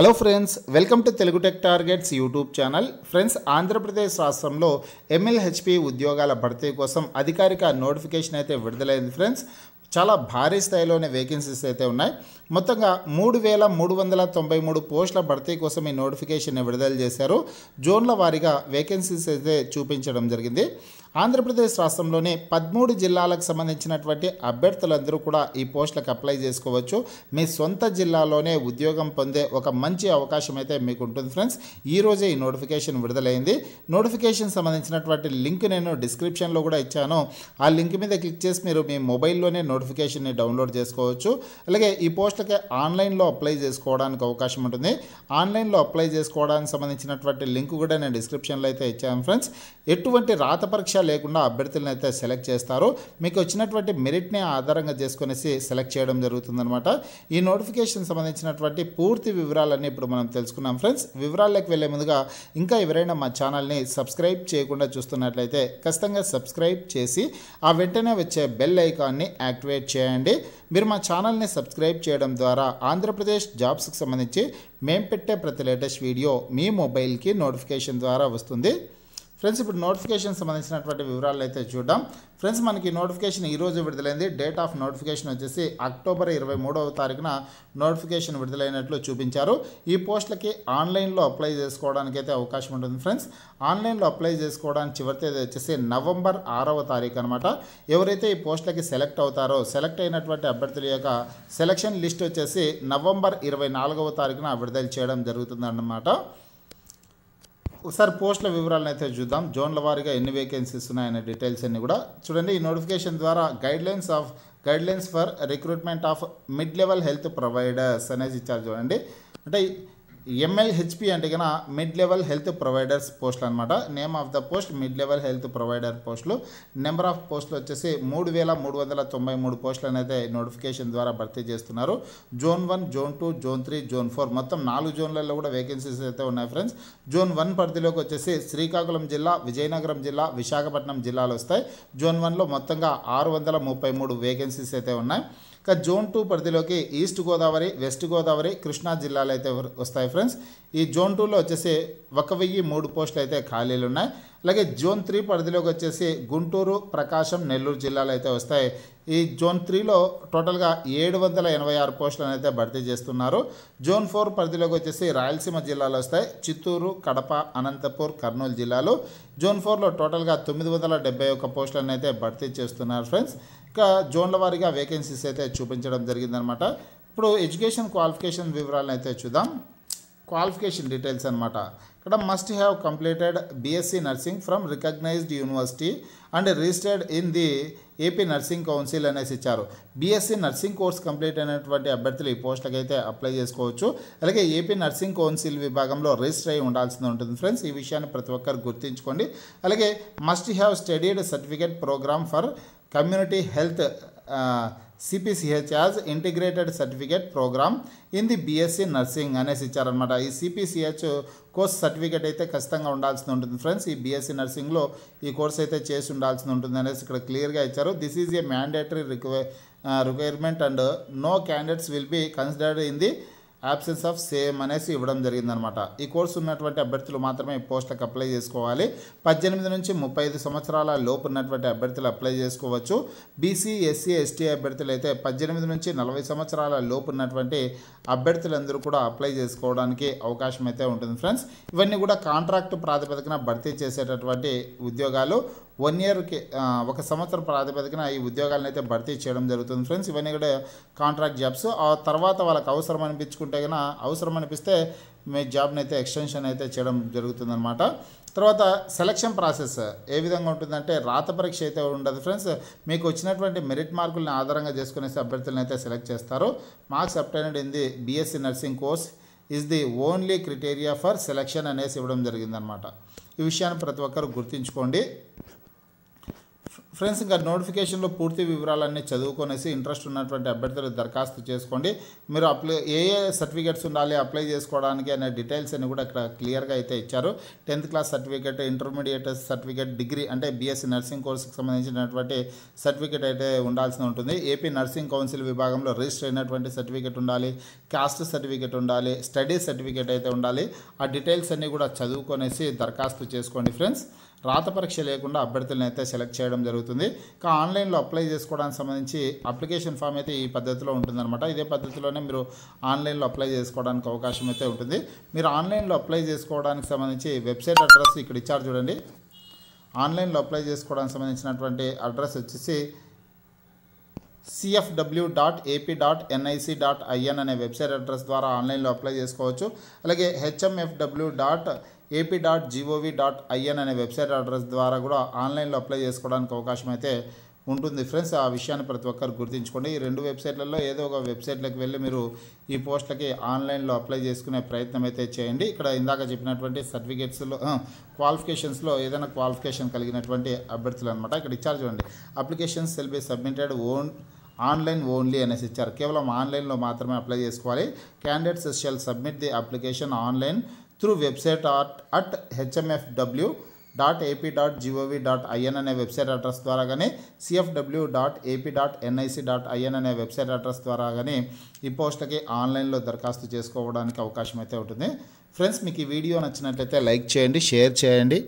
hello friends welcome to Telugu tech targets YouTube channel friends Andhra Pradesh రాష్ట్రంలో MLHP ఉద్యోగాల భర్తీ కోసం అధికారిక నోటిఫికేషన్ అయితే విడుదలైంది ఫ్రెండ్స్ చాలా భారీ స్థాయిలోనే వేకెన్సీస్ అయితే ఉన్నాయి మొత్తంగా మూడు వేల మూడు వందల తొంభై మూడు పోస్టుల భర్తీ కోసం ఈ నోటిఫికేషన్ విడుదల చేశారు జోన్ల వారీగా వేకెన్సీస్ అయితే చూపించడం జరిగింది ఆంధ్రప్రదేశ్ రాష్ట్రంలోని పదమూడు జిల్లాలకు సంబంధించినటువంటి అభ్యర్థులందరూ కూడా ఈ పోస్టులకు అప్లై చేసుకోవచ్చు మీ సొంత జిల్లాలోనే ఉద్యోగం పొందే ఒక మంచి అవకాశం అయితే మీకు ఉంటుంది ఫ్రెండ్స్ ఈరోజే ఈ నోటిఫికేషన్ విడుదలైంది నోటిఫికేషన్ సంబంధించినటువంటి లింక్ నేను డిస్క్రిప్షన్లో కూడా ఇచ్చాను ఆ లింక్ మీద క్లిక్ చేసి మీరు మీ మొబైల్లోనే నోటిఫికేషన్ని డౌన్లోడ్ చేసుకోవచ్చు అలాగే ఈ పోస్టులకి ఆన్లైన్లో అప్లై చేసుకోవడానికి అవకాశం ఉంటుంది ఆన్లైన్లో అప్లై చేసుకోవడానికి సంబంధించినటువంటి లింక్ కూడా నేను డిస్క్రిప్షన్లో అయితే ఇచ్చాను ఫ్రెండ్స్ ఎటువంటి రాత పరీక్ష పరీక్ష లేకుండా అభ్యర్థులను అయితే సెలెక్ట్ చేస్తారు మీకు వచ్చినటువంటి మెరిట్ని ఆధారంగా చేసుకునేసి సెలెక్ట్ చేయడం జరుగుతుందనమాట ఈ నోటిఫికేషన్ సంబంధించినటువంటి పూర్తి వివరాలన్నీ ఇప్పుడు మనం తెలుసుకున్నాం ఫ్రెండ్స్ వివరాల్లోకి వెళ్ళే ముందుగా ఇంకా ఎవరైనా మా ఛానల్ని సబ్స్క్రైబ్ చేయకుండా చూస్తున్నట్లయితే ఖచ్చితంగా సబ్స్క్రైబ్ చేసి ఆ వెంటనే వచ్చే బెల్ ఐకాన్ని యాక్టివేట్ చేయండి మీరు మా ఛానల్ని సబ్స్క్రైబ్ చేయడం ద్వారా ఆంధ్రప్రదేశ్ జాబ్స్కి సంబంధించి మేము పెట్టే ప్రతి లేటెస్ట్ వీడియో మీ మొబైల్కి నోటిఫికేషన్ ద్వారా వస్తుంది ఫ్రెండ్స్ ఇప్పుడు నోటిఫికేషన్ సంబంధించినటువంటి వివరాలు అయితే చూడడం ఫ్రెండ్స్ మనకి నోటిఫికేషన్ ఈరోజు విడుదలైంది డేట్ ఆఫ్ నోటిఫికేషన్ వచ్చేసి అక్టోబర్ ఇరవై మూడవ తారీఖున నోటిఫికేషన్ విడుదలైనట్లు చూపించారు ఈ పోస్టులకి ఆన్లైన్లో అప్లై చేసుకోవడానికి అయితే అవకాశం ఉంటుంది ఫ్రెండ్స్ ఆన్లైన్లో అప్లై చేసుకోవడానికి చివరి తేదీ వచ్చేసి నవంబర్ ఆరవ తారీఖు అనమాట ఎవరైతే ఈ పోస్టులకి సెలెక్ట్ అవుతారో సెలెక్ట్ అయినటువంటి అభ్యర్థుల యొక్క సెలక్షన్ లిస్ట్ వచ్చేసి నవంబర్ ఇరవై నాలుగవ తారీఖున విడుదల చేయడం జరుగుతుందన్నమాట ఒకసారి పోస్టుల వివరాలను అయితే చూద్దాం జోన్ల వారీగా ఎన్ని వేకెన్సీస్ ఉన్నాయనే డీటెయిల్స్ అన్ని కూడా చూడండి ఈ నోటిఫికేషన్ ద్వారా guidelines of guidelines for recruitment of mid level health providers అనేది ఇచ్చారు చూడండి అంటే హెచ్పి అంటే కన్నా మిడ్ లెవెల్ హెల్త్ ప్రొవైడర్స్ పోస్టులు అనమాట name of the post mid level health provider పోస్టులు నెంబర్ ఆఫ్ పోస్టులు వచ్చేసి మూడు వేల మూడు వందల తొంభై మూడు పోస్టులు అనేది నోటిఫికేషన్ ద్వారా భర్తీ చేస్తున్నారు zone one zone two zone three zone four మొత్తం నాలుగు జోన్లలో కూడా వేకెన్సీస్ అయితే ఉన్నాయి ఫ్రెండ్స్ జోన్ వన్ పరిధిలోకి వచ్చేసి శ్రీకాకుళం జిల్లా విజయనగరం జిల్లా విశాఖపట్నం జిల్లాలు వస్తాయి జోన్ వన్లో మొత్తంగా ఆరు వందల ముప్పై మూడు వేకెన్సీస్ అయితే ఉన్నాయి ఇక జోన్ టూ పరిధిలోకి ఈస్ట్ గోదావరి వెస్ట్ గోదావరి కృష్ణా జిల్లాలు అయితే వస్తాయి ఫ్రెండ్స్ ఈ జోన్ టూలో వచ్చేసి ఒక వెయ్యి మూడు పోస్టులు అయితే ఖాళీలు ఉన్నాయి అలాగే జోన్ త్రీ పరిధిలోకి వచ్చేసి గుంటూరు ప్రకాశం నెల్లూరు జిల్లాలు అయితే వస్తాయి ఈ జోన్ త్రీలో టోటల్గా ఏడు వందల ఎనభై ఆరు పోస్టులను అయితే భర్తీ చేస్తున్నారు జోన్ ఫోర్ పరిధిలోకి వచ్చేసి రాయలసీమ జిల్లాలు వస్తాయి చిత్తూరు కడప అనంతపూర్ కర్నూలు జిల్లాలు జోన్ ఫోర్లో టోటల్గా తొమ్మిది వందల డెబ్బై ఒక్క పోస్టులను అయితే భర్తీ చేస్తున్నారు ఫ్రెండ్స్ ఇంకా జోన్ల వారీగా వేకెన్సీస్ అయితే చూపించడం జరిగిందనమాట ఇప్పుడు ఎడ్యుకేషన్ క్వాలిఫికేషన్ వివరాలను అయితే చూద్దాం క్వాలిఫికేషన్ డీటెయిల్స్ అనమాట ఇక్కడ must have completed BSc nursing from recognised university and registered in the AP nursing council అనేసి ఇచ్చారు బీఎస్సీ నర్సింగ్ కోర్స్ కంప్లీట్ అయినటువంటి అభ్యర్థులు ఈ అయితే అప్లై చేసుకోవచ్చు అలాగే ఏపీ నర్సింగ్ కౌన్సిల్ విభాగంలో రిజిస్టర్ అయి ఉండాల్సి ఉంటుంది ఫ్రెండ్స్ ఈ విషయాన్ని ప్రతి ఒక్కరు గుర్తుంచుకోండి అలాగే must have studied certificate programme for community health CPCH as integrated certificate programme in the BSc nursing అనేసి ఇచ్చారనమాట ఈ సిపిసిహెచ్ కోర్స్ సర్టిఫికేట్ అయితే ఖచ్చితంగా ఉండాల్సి ఉంటుంది ఫ్రెండ్స్ ఈ బీఎస్సీ నర్సింగ్లో ఈ కోర్స్ అయితే చేసి ఉండాల్సి ఉంటుంది అనేసి ఇక్కడ క్లియర్గా ఇచ్చారు this is a mandatory require requirement and no candidates will be considered in the absence of same అనేసి ఇవ్వడం జరిగిందనమాట ఈ కోర్సు ఉన్నటువంటి అభ్యర్థులు మాత్రమే ఈ పోస్టులకు అప్లై చేసుకోవాలి పద్దెనిమిది నుంచి ముప్పై ఐదు సంవత్సరాల లోపు ఉన్నటువంటి అభ్యర్థులు అప్లై చేసుకోవచ్చు బీసీ ఎస్సీ ఎస్టీ అభ్యర్థులు అయితే పద్దెనిమిది నుంచి నలభై సంవత్సరాల లోపు ఉన్నటువంటి అభ్యర్థులందరూ కూడా అప్లై చేసుకోవడానికి అవకాశం అయితే ఉంటుంది ఫ్రెండ్స్ ఇవన్నీ కూడా కాంట్రాక్ట్ ప్రాతిపదికన భర్తీ చేసేటటువంటి ఉద్యోగాలు వన్ ఇయర్కి ఒక సంవత్సరం ప్రాతిపదికన ఈ ఉద్యోగాలను అయితే భర్తీ చేయడం జరుగుతుంది ఫ్రెండ్స్ ఇవన్నీ కూడా కాంట్రాక్ట్ జాబ్స్ ఆ తర్వాత వాళ్ళకి అవసరం అనిపించుకుంటే కన్నా అవసరం అనిపిస్తే మీ జాబ్ని అయితే ఎక్స్టెన్షన్ అయితే చేయడం జరుగుతుందన్నమాట తర్వాత సెలక్షన్ ప్రాసెస్ ఏ విధంగా ఉంటుందంటే రాత పరీక్ష అయితే ఉండదు ఫ్రెండ్స్ మీకు వచ్చినటువంటి మెరిట్ మార్కులను ఆధారంగా చేసుకునేసి అభ్యర్థులను అయితే సెలెక్ట్ చేస్తారు marks obtained in the BSc nursing course is the only criteria for selection అనేసి ఇవ్వడం జరిగిందనమాట ఈ విషయాన్ని ప్రతి ఒక్కరు గుర్తుంచుకోండి ఫ్రెండ్స్ ఇంకా నోటిఫికేషన్లో పూర్తి వివరాలన్నీ చదువుకొనేసి ఇంట్రెస్ట్ ఉన్నటువంటి అభ్యర్థులు దరఖాస్తు చేసుకోండి మీరు అప్లై ఏ ఏ సర్టిఫికేట్స్ ఉండాలి అప్లై చేసుకోవడానికి అనే డీటెయిల్స్ అన్ని కూడా ఇక్కడ క్లియర్గా అయితే ఇచ్చారు tenth class certificate intermediate certificate degree అంటే బీఎస్సీ నర్సింగ్ కోర్సుకి సంబంధించినటువంటి సర్టిఫికేట్ అయితే ఉండాల్సి ఉంటుంది ఏపీ నర్సింగ్ కౌన్సిల్ విభాగంలో రిజిస్టర్ అయినటువంటి సర్టిఫికేట్ ఉండాలి కాస్ట్ సర్టిఫికేట్ ఉండాలి స్టడీ సర్టిఫికేట్ అయితే ఉండాలి ఆ డీటెయిల్స్ అన్నీ కూడా చదువుకొనేసి దరఖాస్తు చేసుకోండి ఫ్రెండ్స్ రాత పరీక్ష లేకుండా అభ్యర్థులను అయితే సెలెక్ట్ చేయడం జరుగుతుంది ఇంకా ఆన్లైన్లో అప్లై చేసుకోవడానికి సంబంధించి అప్లికేషన్ ఫామ్ అయితే ఈ పద్ధతిలో ఉంటుందన్నమాట ఇదే పద్ధతిలోనే మీరు ఆన్లైన్లో అప్లై చేసుకోవడానికి అవకాశం అయితే ఉంటుంది మీరు ఆన్లైన్లో అప్లై చేసుకోవడానికి సంబంధించి వెబ్సైట్ అడ్రస్ ఇక్కడ ఇచ్చారు చూడండి ఆన్లైన్లో అప్లై చేసుకోవడానికి సంబంధించినటువంటి అడ్రస్ వచ్చేసి CFW dot AP dot NIC dot IN అనే వెబ్సైట్ అడ్రస్ ద్వారా ఆన్లైన్లో అప్లై చేసుకోవచ్చు అలాగే HMFW dot AP dot GOV dot IN అనే వెబ్సైట్ అడ్రస్ ద్వారా కూడా ఆన్లైన్లో అప్లై చేసుకోవడానికి అవకాశం అయితే ఉంటుంది ఫ్రెండ్స్ ఆ విషయాన్ని ప్రతి ఒక్కరు గుర్తుంచుకోండి ఈ రెండు వెబ్సైట్లలో ఏదో ఒక వెబ్సైట్లకు వెళ్ళి మీరు ఈ పోస్ట్లకి ఆన్లైన్లో అప్లై చేసుకునే ప్రయత్నం అయితే చేయండి ఇక్కడ ఇందాక చెప్పినటువంటి సర్టిఫికేట్స్లో క్వాలిఫికేషన్స్లో ఏదైనా క్వాలిఫికేషన్ కలిగినటువంటి అభ్యర్థులు అనమాట ఇక్కడ ఇచ్చారు చూడండి applications shall be submitted on online only అనేసి ఇచ్చారు కేవలం ఆన్లైన్లో మాత్రమే అప్లై చేసుకోవాలి candidates shall submit the application online through website at HMF W dot AP dot GOV dot IN అనే వెబ్సైట్ అడ్రస్ ద్వారా కానీ CFW dot AP dot NIC dot IN అనే వెబ్సైట్ అడ్రస్ ద్వారా కానీ ఈ పోస్ట్కి ఆన్లైన్లో దరఖాస్తు చేసుకోవడానికి అవకాశం అయితే ఉంటుంది ఫ్రెండ్స్ మీకు ఈ వీడియో నచ్చినట్లయితే లైక్ చేయండి షేర్ చేయండి